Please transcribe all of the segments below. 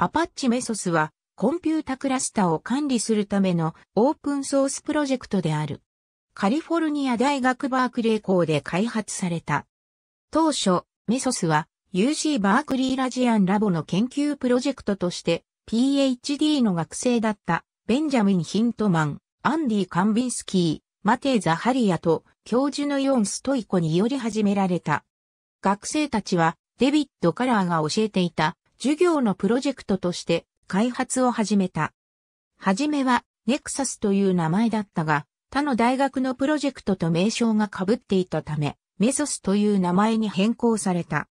アパッチメソスはコンピュータクラスタを管理するためのオープンソースプロジェクトである。カリフォルニア大学バークレー校で開発された。当初、メソスは UC バークリーラジアンラボの研究プロジェクトとして PhD の学生だったベンジャミン・ヒントマン、アンディ・カンビンスキー、マテーザ・ハリアと教授のヨン・ストイコにより始められた。学生たちはデビッド・カラーが教えていた授業のプロジェクトとして開発を始めた。はじめは、ネクサスという名前だったが、他の大学のプロジェクトと名称が被っていたため、メソスという名前に変更された。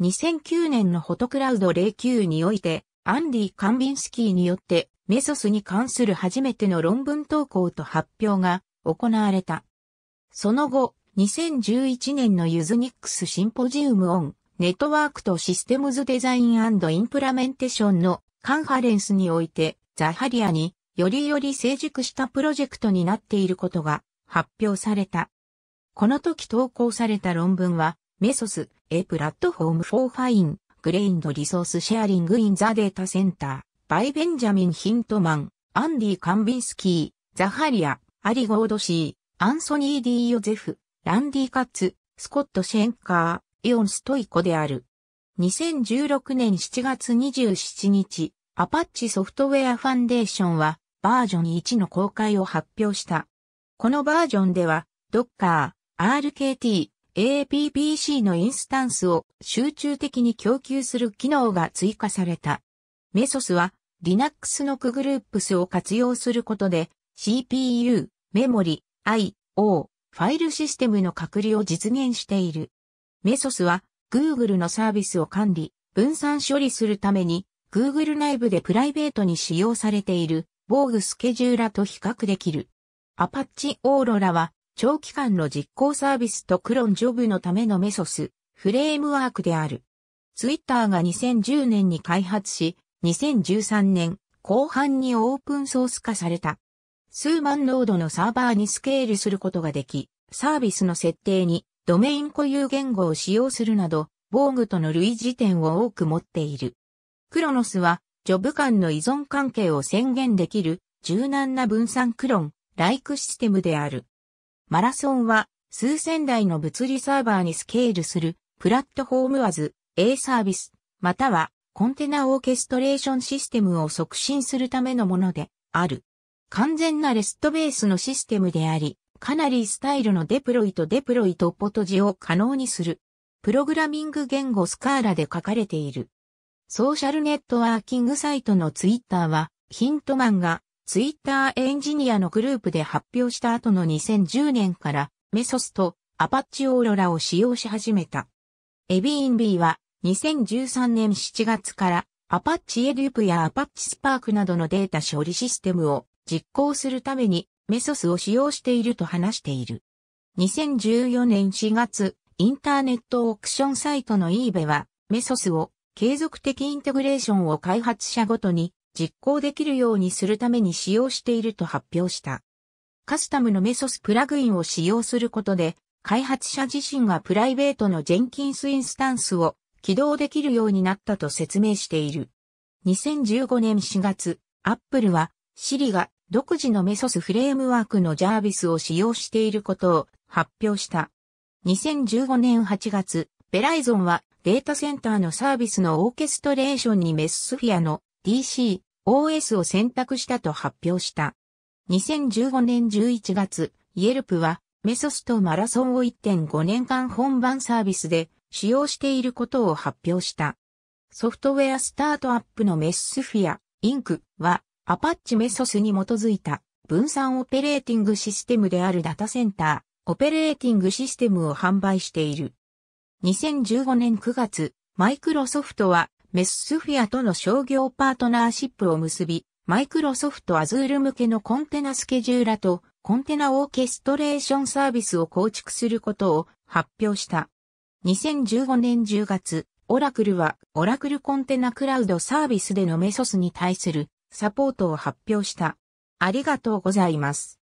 2009年のフォトクラウド09において、アンディ・カンビンスキーによって、メソスに関する初めての論文投稿と発表が行われた。その後、2011年のユズニックスシンポジウムオン、ネットワークとシステムズデザインインプラメンテーションのカンファレンスにおいて、ザハリアによりより成熟したプロジェクトになっていることが発表された。この時投稿された論文は、メソス、A プラットフォームフォーファイン、グレインドリソースシェアリングインザデータセンター、バイベンジャミン・ヒントマン、アンディ・カンビンスキー、ザハリア、アリ・ゴードシー、アンソニー・ディ・ヨゼフ、ランディ・カッツ、スコット・シェンカー、イオンストイコである。2016年7月27日、アパッチソフトウェアファンデーションはバージョン1の公開を発表した。このバージョンでは、Docker、RKT、APPC のインスタンスを集中的に供給する機能が追加された。メソスは Linux のクグループスを活用することで CPU、メモリ、I、O、ファイルシステムの隔離を実現している。メソスは Google のサービスを管理、分散処理するために Google 内部でプライベートに使用されている防具スケジューラと比較できる。アパッチオーロラは長期間の実行サービスとクロンジョブのためのメソス、フレームワークである。ツイッターが2010年に開発し、2013年後半にオープンソース化された。数万ノードのサーバーにスケールすることができ、サービスの設定にドメイン固有言語を使用するなど、防具との類似点を多く持っている。クロノスは、ジョブ間の依存関係を宣言できる、柔軟な分散クロン、ライクシステムである。マラソンは、数千台の物理サーバーにスケールする、プラットフォームアズ、A サービス、または、コンテナオーケストレーションシステムを促進するためのものである。完全なレストベースのシステムであり、かなりスタイルのデプロイとデプロイとポトジを可能にする。プログラミング言語スカーラで書かれている。ソーシャルネットワーキングサイトのツイッターは、ヒントマンがツイッターエンジニアのグループで発表した後の2010年からメソスとアパッチオーロラを使用し始めた。エビインビーは2013年7月からアパッチエデュープやアパッチスパークなどのデータ処理システムを実行するためにメソスを使用していると話している。2014年4月、インターネットオークションサイトの e ーベは、メソスを継続的インテグレーションを開発者ごとに実行できるようにするために使用していると発表した。カスタムのメソスプラグインを使用することで、開発者自身がプライベートのジェンキンスインスタンスを起動できるようになったと説明している。2015年4月、アップルは、シリが独自のメソスフレームワークのジャービスを使用していることを発表した。2015年8月、ベライゾンはデータセンターのサービスのオーケストレーションにメス・スフィアの DC、OS を選択したと発表した。2015年11月、イエルプはメソスとマラソンを1.5年間本番サービスで使用していることを発表した。ソフトウェアスタートアップのメス・スフィア、インクはアパッチメソスに基づいた分散オペレーティングシステムであるダタセンター、オペレーティングシステムを販売している。2015年9月、マイクロソフトはメススフィアとの商業パートナーシップを結び、マイクロソフトアズール向けのコンテナスケジューラとコンテナオーケストレーションサービスを構築することを発表した。2015年10月、オラクルはオラクルコンテナクラウドサービスでのメソスに対するサポートを発表した。ありがとうございます。